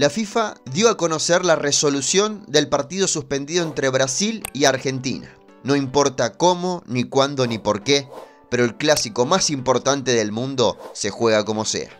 la FIFA dio a conocer la resolución del partido suspendido entre Brasil y Argentina. No importa cómo, ni cuándo, ni por qué, pero el clásico más importante del mundo se juega como sea.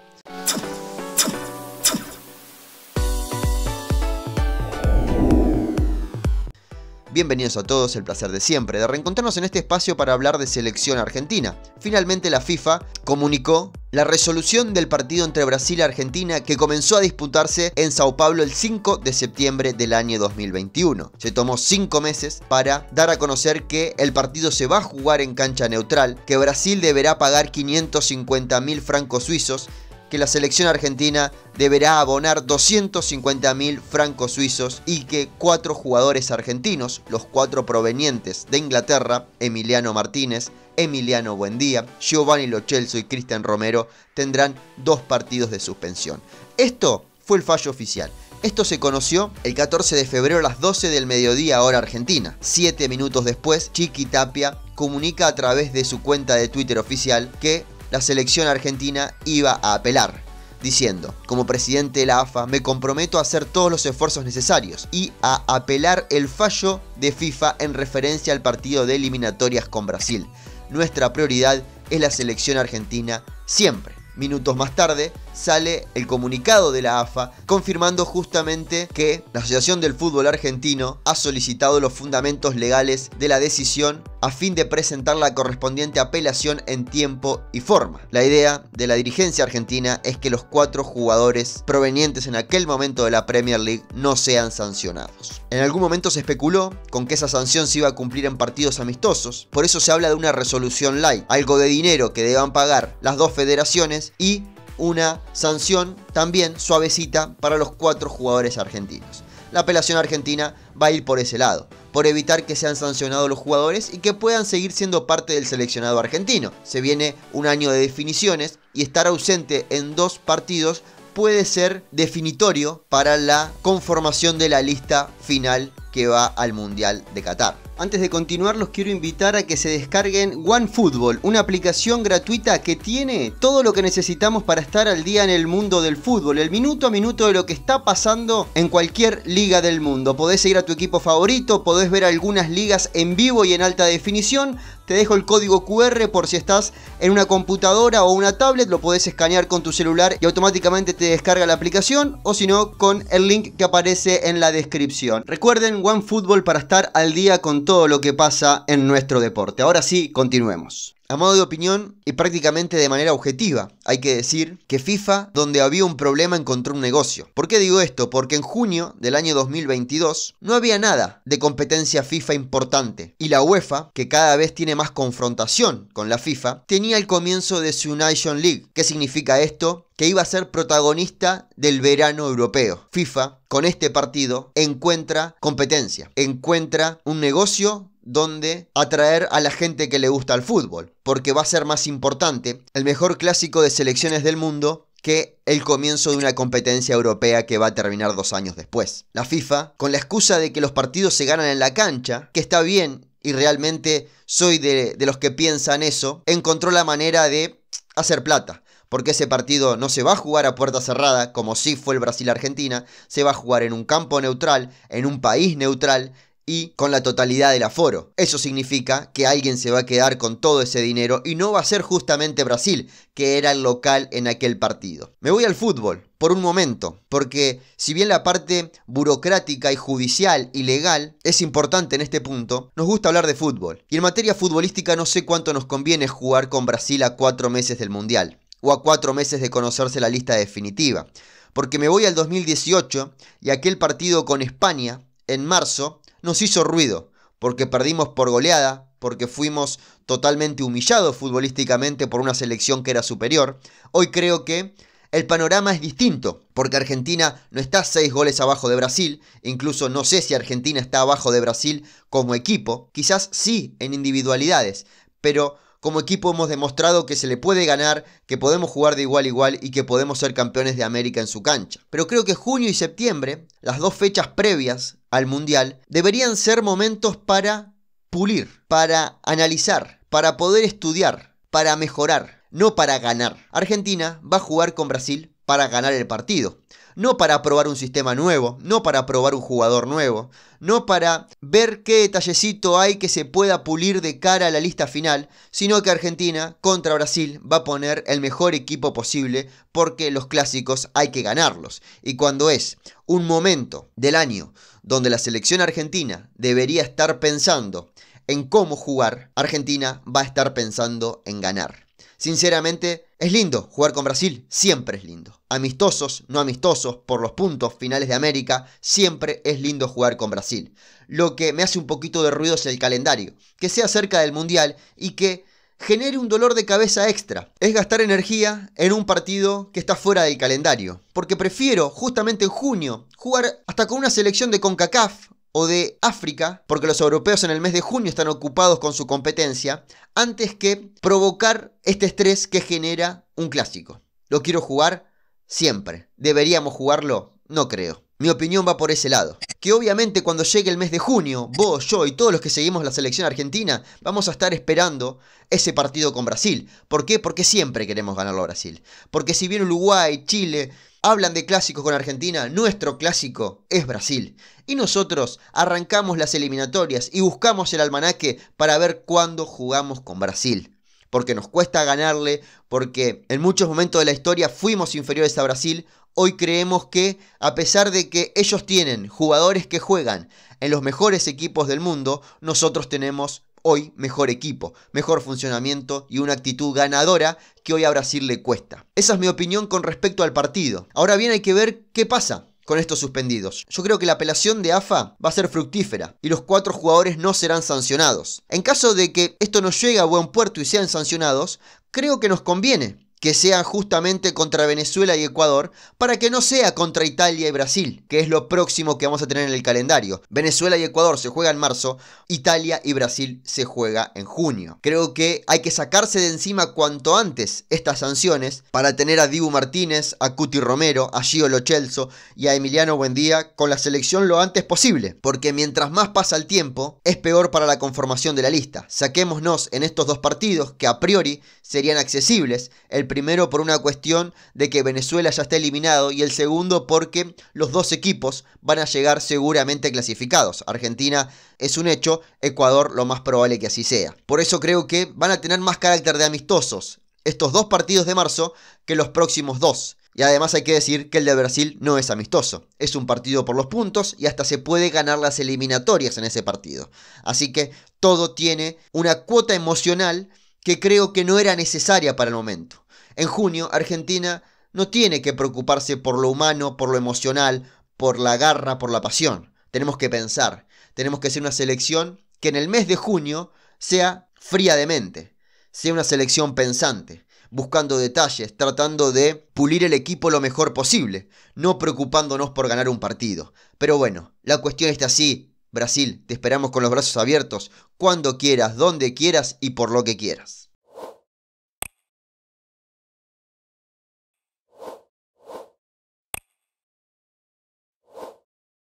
Bienvenidos a todos, el placer de siempre de reencontrarnos en este espacio para hablar de selección argentina. Finalmente la FIFA comunicó la resolución del partido entre Brasil y Argentina que comenzó a disputarse en Sao Paulo el 5 de septiembre del año 2021. Se tomó cinco meses para dar a conocer que el partido se va a jugar en cancha neutral, que Brasil deberá pagar 550 mil francos suizos que la selección argentina deberá abonar 250.000 francos suizos y que cuatro jugadores argentinos, los cuatro provenientes de Inglaterra, Emiliano Martínez, Emiliano Buendía, Giovanni Lochelso y Cristian Romero, tendrán dos partidos de suspensión. Esto fue el fallo oficial. Esto se conoció el 14 de febrero a las 12 del mediodía hora argentina. Siete minutos después, Chiqui Tapia comunica a través de su cuenta de Twitter oficial que la selección argentina iba a apelar, diciendo, como presidente de la AFA me comprometo a hacer todos los esfuerzos necesarios y a apelar el fallo de FIFA en referencia al partido de eliminatorias con Brasil. Nuestra prioridad es la selección argentina siempre. Minutos más tarde sale el comunicado de la AFA confirmando justamente que la Asociación del Fútbol Argentino ha solicitado los fundamentos legales de la decisión a fin de presentar la correspondiente apelación en tiempo y forma. La idea de la dirigencia argentina es que los cuatro jugadores provenientes en aquel momento de la Premier League no sean sancionados. En algún momento se especuló con que esa sanción se iba a cumplir en partidos amistosos, por eso se habla de una resolución light, algo de dinero que deban pagar las dos federaciones y una sanción también suavecita para los cuatro jugadores argentinos. La apelación argentina va a ir por ese lado por evitar que sean sancionados los jugadores y que puedan seguir siendo parte del seleccionado argentino. Se viene un año de definiciones y estar ausente en dos partidos puede ser definitorio para la conformación de la lista final que va al Mundial de Qatar. Antes de continuar, los quiero invitar a que se descarguen OneFootball, una aplicación gratuita que tiene todo lo que necesitamos para estar al día en el mundo del fútbol, el minuto a minuto de lo que está pasando en cualquier liga del mundo. Podés ir a tu equipo favorito, podés ver algunas ligas en vivo y en alta definición. Te dejo el código QR por si estás en una computadora o una tablet, lo podés escanear con tu celular y automáticamente te descarga la aplicación o si no con el link que aparece en la descripción. Recuerden One fútbol para estar al día con todo lo que pasa en nuestro deporte. Ahora sí, continuemos. A modo de opinión y prácticamente de manera objetiva, hay que decir que FIFA, donde había un problema, encontró un negocio. ¿Por qué digo esto? Porque en junio del año 2022 no había nada de competencia FIFA importante. Y la UEFA, que cada vez tiene más confrontación con la FIFA, tenía el comienzo de su Nation League. ¿Qué significa esto? que iba a ser protagonista del verano europeo. FIFA, con este partido, encuentra competencia, encuentra un negocio donde atraer a la gente que le gusta el fútbol, porque va a ser más importante el mejor clásico de selecciones del mundo que el comienzo de una competencia europea que va a terminar dos años después. La FIFA, con la excusa de que los partidos se ganan en la cancha, que está bien y realmente soy de, los que piensan eso, encontró la manera de hacer plata porque ese partido no se va a jugar a puerta cerrada, como si fue el Brasil-Argentina, se va a jugar en un campo neutral, en un país neutral, y con la totalidad del aforo. Eso significa que alguien se va a quedar con todo ese dinero y no va a ser justamente Brasil, que era el local en aquel partido. Me voy al fútbol por un momento, porque si bien la parte burocrática y judicial y legal es importante en este punto, nos gusta hablar de fútbol. Y en materia futbolística no sé cuánto nos conviene jugar con Brasil a cuatro meses del Mundial, o a cuatro meses de conocerse la lista definitiva. Porque me voy al 2018 y aquel partido con España, en marzo, nos hizo ruido, porque perdimos por goleada, porque fuimos totalmente humillados futbolísticamente por una selección que era superior. Hoy creo que el panorama es distinto, porque Argentina no está seis goles abajo de Brasil, incluso no sé si Argentina está abajo de Brasil como equipo, quizás sí en individualidades, pero como equipo hemos demostrado que se le puede ganar, que podemos jugar de igual a igual y que podemos ser campeones de América en su cancha. Pero creo que junio y septiembre, las dos fechas previas al Mundial, deberían ser momentos para pulir, para analizar, para poder estudiar, para mejorar, no para ganar. Argentina va a jugar con Brasil para ganar el partido no para probar un sistema nuevo, no para probar un jugador nuevo, no para ver qué detallecito hay que se pueda pulir de cara a la lista final, sino que Argentina contra Brasil va a poner el mejor equipo posible porque los clásicos hay que ganarlos. Y cuando es un momento del año donde la selección argentina debería estar pensando en cómo jugar, Argentina va a estar pensando en ganar. Sinceramente, es lindo jugar con Brasil, siempre es lindo. Amistosos, no amistosos, por los puntos finales de América, siempre es lindo jugar con Brasil. Lo que me hace un poquito de ruido es el calendario, que sea cerca del Mundial y que genere un dolor de cabeza extra. Es gastar energía en un partido que está fuera del calendario. Porque prefiero, justamente en junio, jugar hasta con una selección de CONCACAF o de África, porque los europeos en el mes de junio están ocupados con su competencia, antes que provocar este estrés que genera un clásico. Lo quiero jugar siempre. ¿Deberíamos jugarlo? No creo. Mi opinión va por ese lado. Que obviamente cuando llegue el mes de junio, vos, yo y todos los que seguimos la selección argentina, vamos a estar esperando ese partido con Brasil. ¿Por qué? Porque siempre queremos ganarlo a Brasil. Porque si bien Uruguay, Chile, Hablan de clásicos con Argentina, nuestro clásico es Brasil. Y nosotros arrancamos las eliminatorias y buscamos el almanaque para ver cuándo jugamos con Brasil. Porque nos cuesta ganarle, porque en muchos momentos de la historia fuimos inferiores a Brasil. Hoy creemos que, a pesar de que ellos tienen jugadores que juegan en los mejores equipos del mundo, nosotros tenemos hoy mejor equipo, mejor funcionamiento y una actitud ganadora que hoy a Brasil le cuesta. Esa es mi opinión con respecto al partido. Ahora bien, hay que ver qué pasa con estos suspendidos. Yo creo que la apelación de AFA va a ser fructífera y los cuatro jugadores no serán sancionados. En caso de que esto no llegue a buen puerto y sean sancionados, creo que nos conviene que sea justamente contra Venezuela y Ecuador, para que no sea contra Italia y Brasil, que es lo próximo que vamos a tener en el calendario. Venezuela y Ecuador se juega en marzo, Italia y Brasil se juega en junio. Creo que hay que sacarse de encima cuanto antes estas sanciones para tener a Dibu Martínez, a Cuti Romero, a Gio Lochelso y a Emiliano Buendía con la selección lo antes posible, porque mientras más pasa el tiempo, es peor para la conformación de la lista. Saquémonos en estos dos partidos que a priori serían accesibles el primero por una cuestión de que Venezuela ya está eliminado y el segundo porque los dos equipos van a llegar seguramente clasificados. Argentina es un hecho, Ecuador lo más probable que así sea. Por eso creo que van a tener más carácter de amistosos estos dos partidos de marzo que los próximos dos. Y además hay que decir que el de Brasil no es amistoso. Es un partido por los puntos y hasta se puede ganar las eliminatorias en ese partido. Así que todo tiene una cuota emocional que creo que no era necesaria para el momento. En junio, Argentina no tiene que preocuparse por lo humano, por lo emocional, por la garra, por la pasión. Tenemos que pensar, tenemos que hacer una selección que en el mes de junio sea fría de mente, sea una selección pensante, buscando detalles, tratando de pulir el equipo lo mejor posible, no preocupándonos por ganar un partido. Pero bueno, la cuestión está así. Brasil, te esperamos con los brazos abiertos, cuando quieras, donde quieras y por lo que quieras.